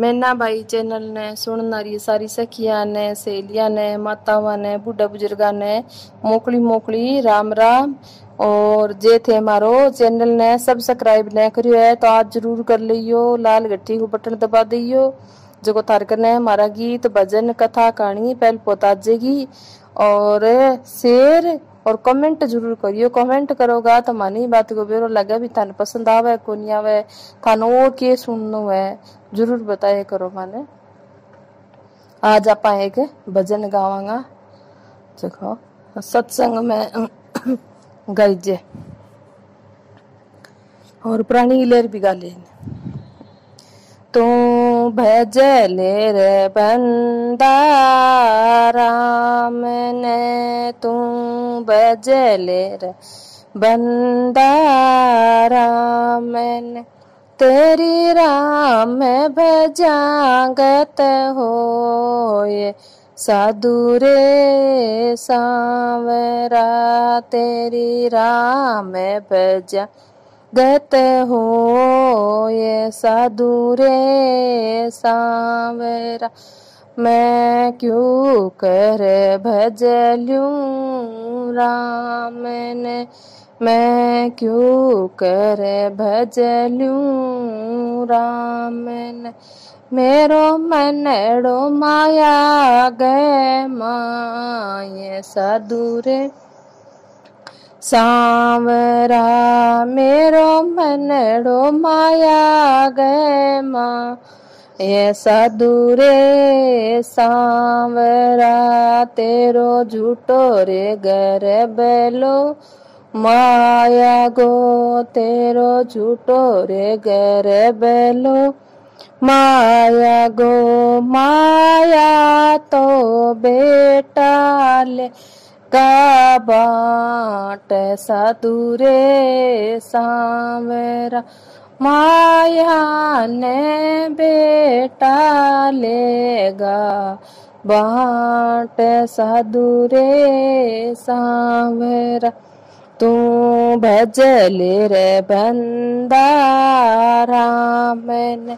मैना भाई चैनल ने सुननारी सारी सखिया ने सहेलिया ने मातावा ने बुढ़ा बुजुर्गा ने मोकली मोकली राम राम और जे थे मारो चैनल ने सब्सक्राइब न करियो है तो आज जरूर कर लियो लाल गट्ठी को बटन दबा दियो जो थार करने हमारा गीत भजन कथा कहानी पहल पोताजेगी और शेर और कमेंट जरूर करियो कमेंट करोगा तो मन ही बात को बेरो लगे भी थाने पसंद आवे को नहीं आवे थाने वो के सुननो है जरूर बताए करो माने आज आप एक भजन गावांगा देखो सत्संग में गाई जे और प्राणी लेर भी गा ले तो भजल रे बंदा राम ने तू भजल रे बंदा राम ने तेरी राम भजागत होए साधु रे सांवरा तेरी राम भजा गत हो ये रे सावरा मैं क्यों कर भजलू राम ने मैं क्यों कर भजलू राम ने मेरो मनड़ो माया गए माए रे सांवरा मेरो मनड़ो माया गए माँ ऐसा दूरे सांवरा तेरो झूठो रे घर बेलो माया गो तेरो झूठो रे घर बेलो माया गो माया तो बेटा ले का बाट सदूरे सांवरा माया ने बेटा लेगा बाट सदूरे सांवरा तू भजले रे बंदा राम ने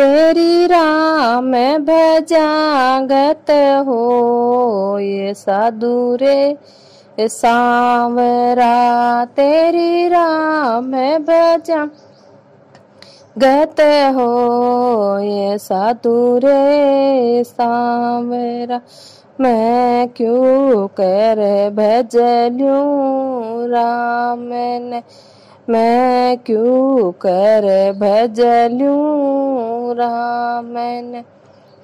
तेरी राम भजागत हो ये साधु रे सांवरा तेरी राम भजा गत हो ये साधु रे सांवरा मैं क्यों कर भजलू राम ने मैं क्यों कर भजलू रहा मैंने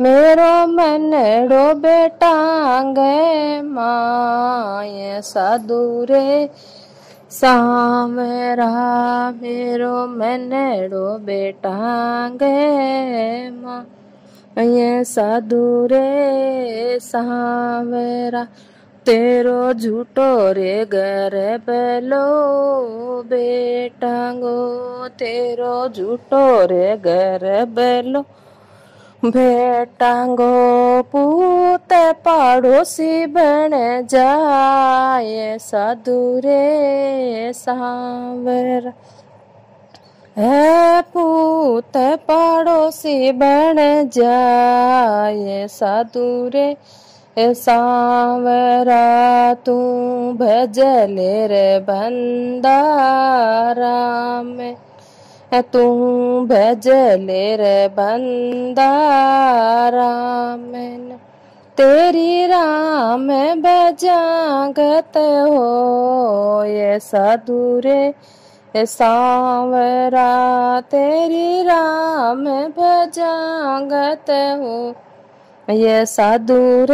मेरो मन रो टांगे माए साधुरे सामेरा मेरो मन रो टांगे माए साधुरे सामेरा तेरो झूठो रे घर बेलो बेटांगो तेरो झूठो रे घर बेलो बेटांगो पूते पाड़ोसी बन जाए साधु रे सांवर है पूत पाड़ोसी बन जाए साधु रे सांवरा तू भजल रे राम तू भजल रे राम तेरी राम भजागत हो ये सदूरे सांवरा तेरी राम भजागत हो यह साधुर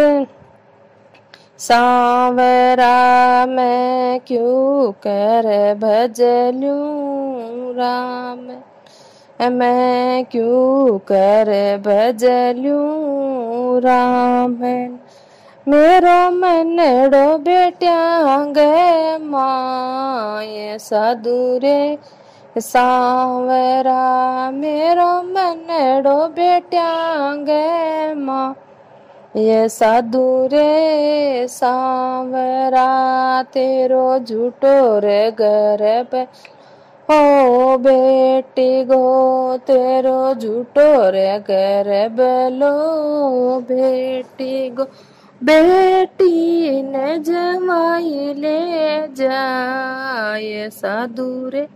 सावरा मैं क्यों कर भजलू राम मैं क्यों कर भजलू राम मेरो मनड़ो बेटिया गे माए साधुरे रे सावरा मेरो मनड़ो बेट्यांगे माँ ये साधु रे सावरा तेरो झूठो रे घर पे हो बेटी गो तेरो झूठो रे घर बलो बेटी गो बेटी ने जमाई ले जाए साधु रे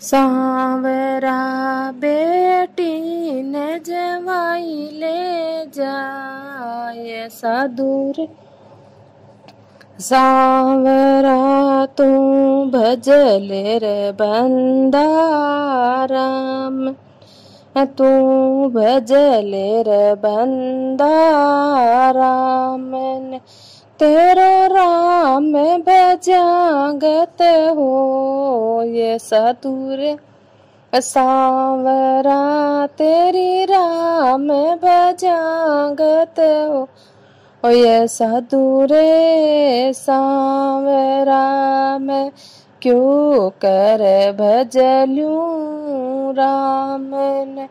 सांवरा बेटी ने जवाई ले जाए साधुर सांवरा तू भजल रे बंदा तू भजल रे बंदा राम तेरा राम भजागत हो ये सतुर सावरा तेरी राम भजागत हो ओ ये सदूरे सावरा मैं क्यों कर भजलू राम ने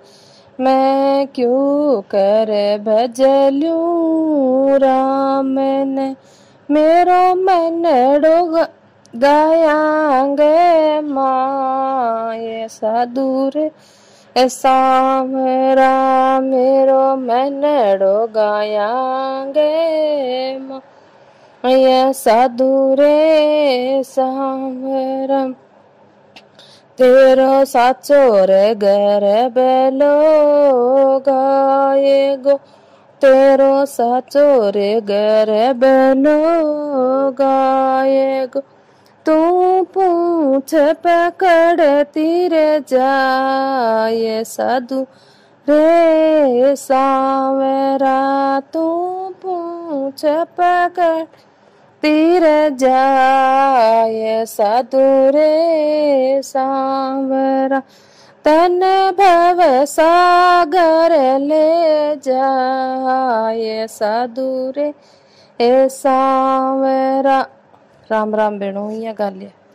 मैं क्यों कर भजलू राम ने मेरो मनड़ो गयांगे माए सादूर सामरा मेरो मनड़ो गायांगे माए सादूरे सामरम तेरो साचो रे गर बेलो गाए गो तेरो साचो रे गरे बनो गाएगो तू पूछ पकड़ती रे जाए साधु रे सावरा तू पूछ पकड़ तीर जाए साधु रे सावरा तन भव सागर ले जाए साधु रे राम राम भेणो इं गल है